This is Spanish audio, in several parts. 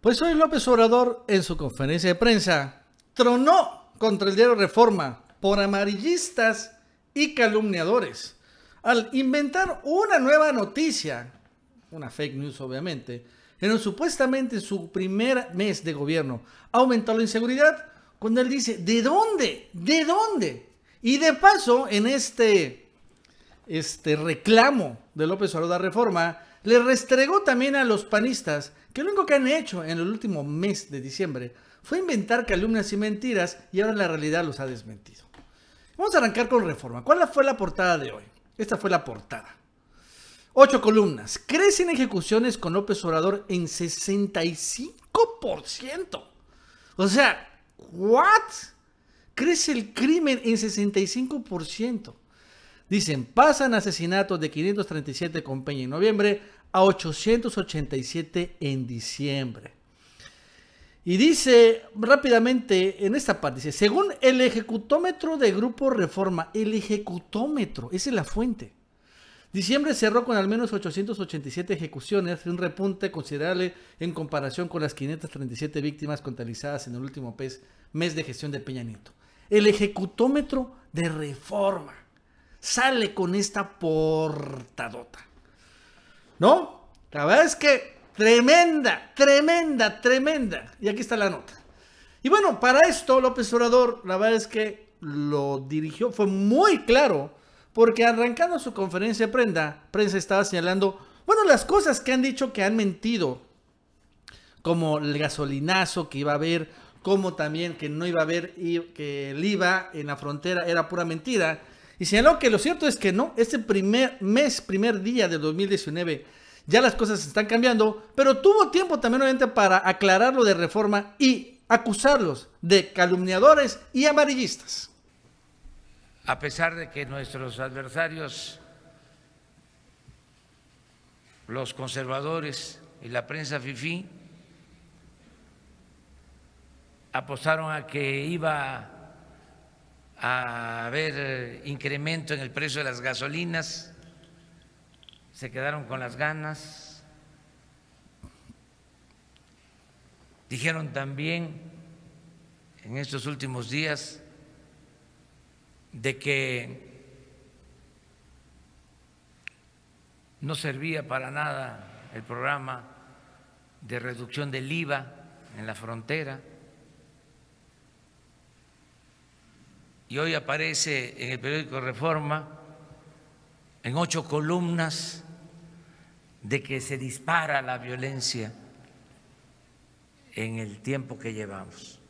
Pues hoy López Obrador, en su conferencia de prensa, tronó contra el diario Reforma por amarillistas y calumniadores al inventar una nueva noticia, una fake news obviamente, en supuestamente su primer mes de gobierno aumentó la inseguridad cuando él dice, ¿de dónde? ¿De dónde? Y de paso, en este, este reclamo de López Obrador Reforma, le restregó también a los panistas que lo único que han hecho en el último mes de diciembre fue inventar calumnias y mentiras y ahora la realidad los ha desmentido. Vamos a arrancar con reforma. ¿Cuál fue la portada de hoy? Esta fue la portada. Ocho columnas. Crecen ejecuciones con López Obrador en 65%. O sea, ¿what? Crece el crimen en 65%. Dicen, pasan asesinatos de 537 con Peña en noviembre a 887 en diciembre. Y dice rápidamente en esta parte, dice, según el ejecutómetro de Grupo Reforma, el ejecutómetro, esa es la fuente. Diciembre cerró con al menos 887 ejecuciones, un repunte considerable en comparación con las 537 víctimas contabilizadas en el último mes de gestión de Peña Nieto. El ejecutómetro de reforma sale con esta portadota. ¿No? La verdad es que tremenda, tremenda, tremenda. Y aquí está la nota. Y bueno, para esto López Obrador, la verdad es que lo dirigió, fue muy claro, porque arrancando su conferencia de prenda, prensa estaba señalando, bueno, las cosas que han dicho que han mentido, como el gasolinazo que iba a haber, como también que no iba a haber, que el IVA en la frontera era pura mentira, y señaló que lo cierto es que no, este primer mes, primer día de 2019, ya las cosas están cambiando, pero tuvo tiempo también obviamente para aclararlo de reforma y acusarlos de calumniadores y amarillistas. A pesar de que nuestros adversarios, los conservadores y la prensa FIFI, apostaron a que iba a haber incremento en el precio de las gasolinas, se quedaron con las ganas. Dijeron también en estos últimos días de que no servía para nada el programa de reducción del IVA en la frontera. y hoy aparece en el periódico Reforma en ocho columnas de que se dispara la violencia en el tiempo que llevamos.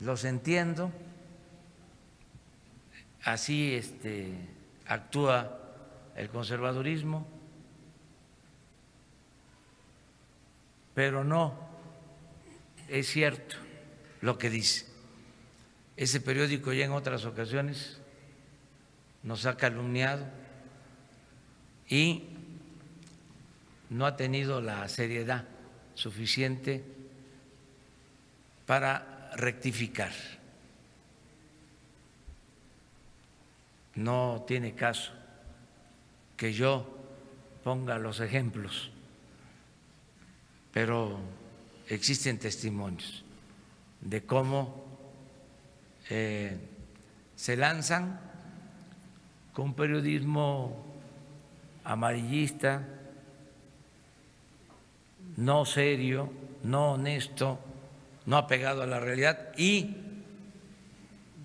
Los entiendo, así este, actúa el conservadurismo, pero no es cierto lo que dice. Ese periódico ya en otras ocasiones nos ha calumniado y no ha tenido la seriedad suficiente para rectificar. No tiene caso que yo ponga los ejemplos, pero existen testimonios de cómo eh, se lanzan con periodismo amarillista, no serio, no honesto, no apegado a la realidad y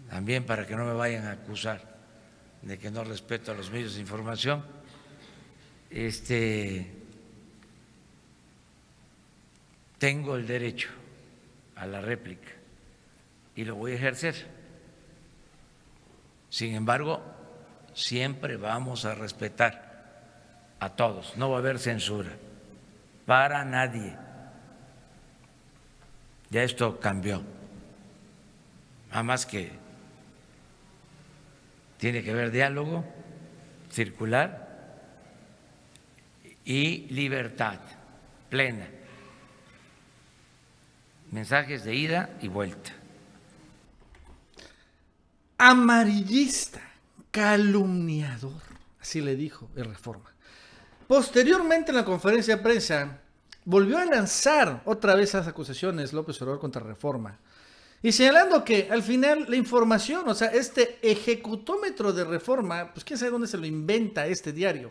también para que no me vayan a acusar de que no respeto a los medios de información, este, tengo el derecho a la réplica y lo voy a ejercer. Sin embargo, siempre vamos a respetar a todos, no va a haber censura para nadie. Ya esto cambió. Nada más que tiene que haber diálogo circular y libertad plena. Mensajes de ida y vuelta amarillista, calumniador. Así le dijo el Reforma. Posteriormente en la conferencia de prensa, volvió a lanzar otra vez esas acusaciones López Obrador contra Reforma. Y señalando que al final la información, o sea, este ejecutómetro de reforma, pues quién sabe dónde se lo inventa este diario.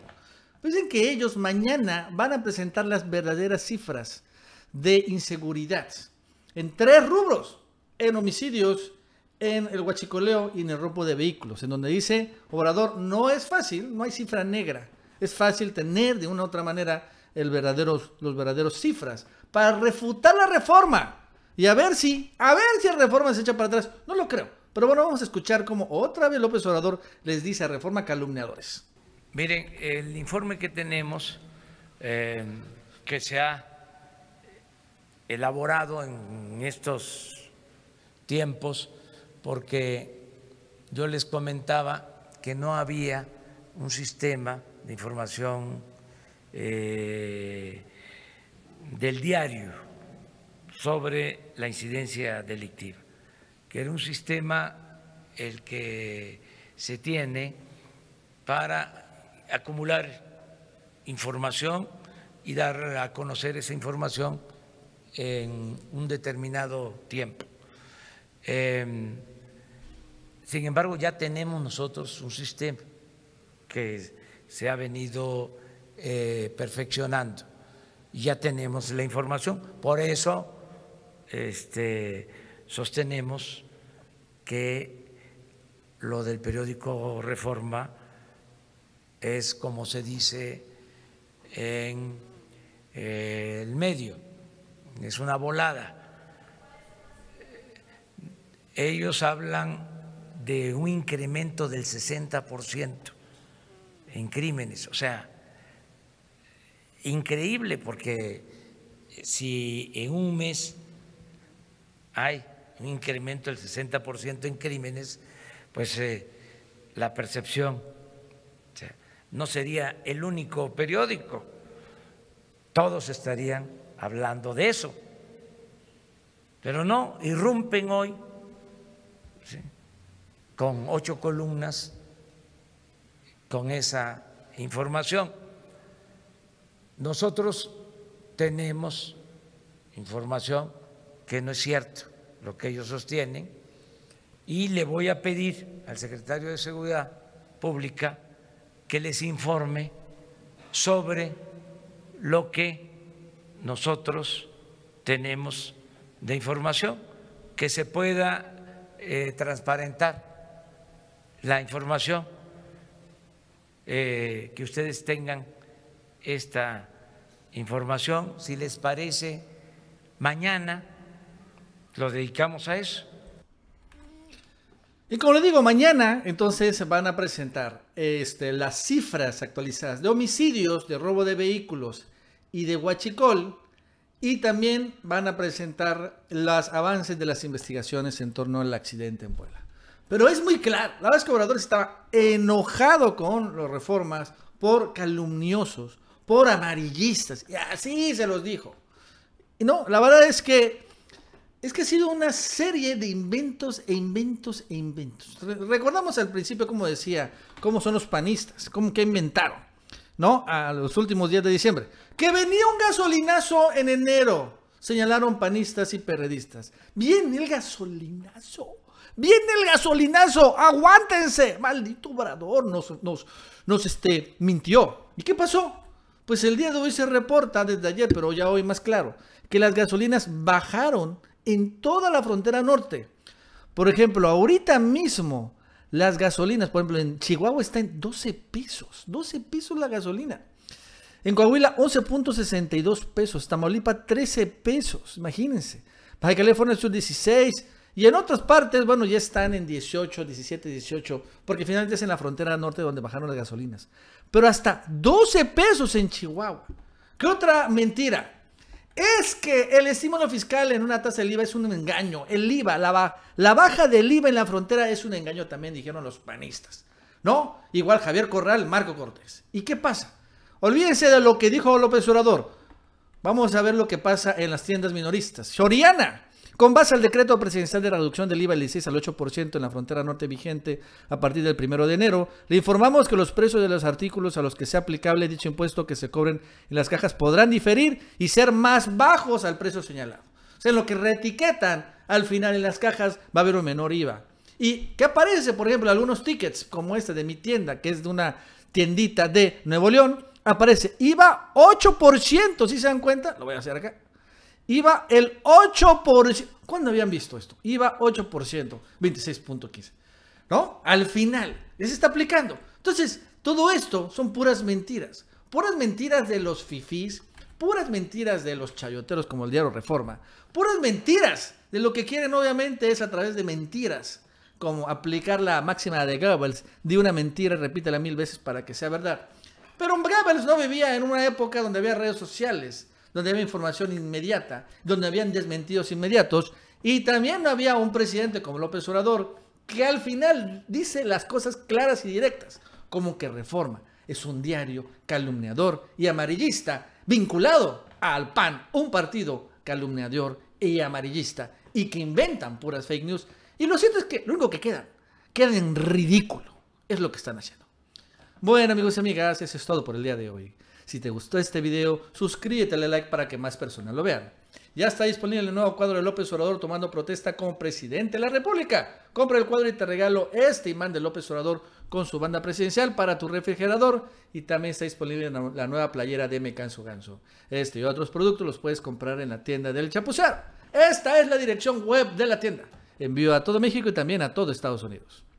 Pues dicen que ellos mañana van a presentar las verdaderas cifras de inseguridad en tres rubros, en homicidios, en el huachicoleo y en el robo de vehículos, en donde dice, Obrador, no es fácil, no hay cifra negra, es fácil tener de una u otra manera el los verdaderos cifras para refutar la reforma. Y a ver si, a ver si la reforma se echa para atrás. No lo creo. Pero bueno, vamos a escuchar cómo otra vez López Obrador les dice a Reforma calumniadores. Miren, el informe que tenemos, eh, que se ha elaborado en estos tiempos, porque yo les comentaba que no había un sistema de información eh, del diario sobre la incidencia delictiva, que era un sistema el que se tiene para acumular información y dar a conocer esa información en un determinado tiempo. Em, sin embargo, ya tenemos nosotros un sistema que se ha venido eh, perfeccionando y ya tenemos la información. Por eso este, sostenemos que lo del periódico Reforma es como se dice en eh, el medio, es una volada. Ellos hablan de un incremento del 60% en crímenes. O sea, increíble porque eh, si en un mes hay un incremento del 60% en crímenes, pues eh, la percepción no sería el único periódico. Todos estarían hablando de eso. Pero no, irrumpen hoy con ocho columnas con esa información. Nosotros tenemos información que no es cierto lo que ellos sostienen y le voy a pedir al secretario de Seguridad Pública que les informe sobre lo que nosotros tenemos de información, que se pueda eh, transparentar la información eh, que ustedes tengan esta información. Si les parece, mañana lo dedicamos a eso. Y como le digo, mañana entonces se van a presentar este, las cifras actualizadas de homicidios, de robo de vehículos y de huachicol. Y también van a presentar los avances de las investigaciones en torno al accidente en Puebla. Pero es muy claro, la verdad es que Obrador estaba enojado con las reformas por calumniosos, por amarillistas, y así se los dijo. no, la verdad es que es que ha sido una serie de inventos e inventos e inventos. recordamos al principio, como decía, cómo son los panistas, cómo que inventaron, ¿no? A los últimos días de diciembre. Que venía un gasolinazo en enero, señalaron panistas y perredistas. Bien, el gasolinazo. Viene el gasolinazo, aguántense. Maldito Obrador nos, nos, nos este, mintió. ¿Y qué pasó? Pues el día de hoy se reporta, desde ayer, pero ya hoy más claro, que las gasolinas bajaron en toda la frontera norte. Por ejemplo, ahorita mismo las gasolinas, por ejemplo, en Chihuahua está en 12 pesos, 12 pesos la gasolina. En Coahuila 11.62 pesos, Tamaulipa 13 pesos, imagínense. Baja California Sur 16, y en otras partes, bueno, ya están en 18, 17, 18, porque finalmente es en la frontera norte donde bajaron las gasolinas. Pero hasta 12 pesos en Chihuahua. ¿Qué otra mentira? Es que el estímulo fiscal en una tasa del IVA es un engaño. El IVA, la, la baja del IVA en la frontera es un engaño también, dijeron los panistas. ¿No? Igual Javier Corral, Marco Cortés. ¿Y qué pasa? Olvídense de lo que dijo López Obrador. Vamos a ver lo que pasa en las tiendas minoristas. Soriana, con base al decreto presidencial de reducción del IVA del 16 al 8% en la frontera norte vigente a partir del 1 de enero, le informamos que los precios de los artículos a los que sea aplicable dicho impuesto que se cobren en las cajas podrán diferir y ser más bajos al precio señalado. O sea, en lo que reetiquetan al final en las cajas va a haber un menor IVA. ¿Y qué aparece? Por ejemplo, algunos tickets como este de mi tienda, que es de una tiendita de Nuevo León, aparece IVA 8%, si se dan cuenta, lo voy a hacer acá. Iba el 8%. ¿Cuándo habían visto esto? Iba 8%, 26.15. ¿No? Al final, ya se está aplicando. Entonces, todo esto son puras mentiras. Puras mentiras de los fifís, puras mentiras de los chayoteros como el diario Reforma, puras mentiras de lo que quieren obviamente es a través de mentiras, como aplicar la máxima de Goebbels, di una mentira, repítela mil veces para que sea verdad. Pero Goebbels no vivía en una época donde había redes sociales, donde había información inmediata, donde habían desmentidos inmediatos, y también había un presidente como López Obrador que al final dice las cosas claras y directas, como que reforma. Es un diario calumniador y amarillista, vinculado al PAN, un partido calumniador y amarillista, y que inventan puras fake news. Y lo cierto es que lo único que quedan, quedan en ridículo. Es lo que están haciendo. Bueno, amigos y amigas, eso es todo por el día de hoy. Si te gustó este video, suscríbete, dale like para que más personas lo vean. Ya está disponible el nuevo cuadro de López Obrador tomando protesta como presidente de la República. Compra el cuadro y te regalo este imán de López Obrador con su banda presidencial para tu refrigerador. Y también está disponible la nueva playera de Me Canso Ganso. Este y otros productos los puedes comprar en la tienda del Chapuzar. Esta es la dirección web de la tienda. Envío a todo México y también a todo Estados Unidos.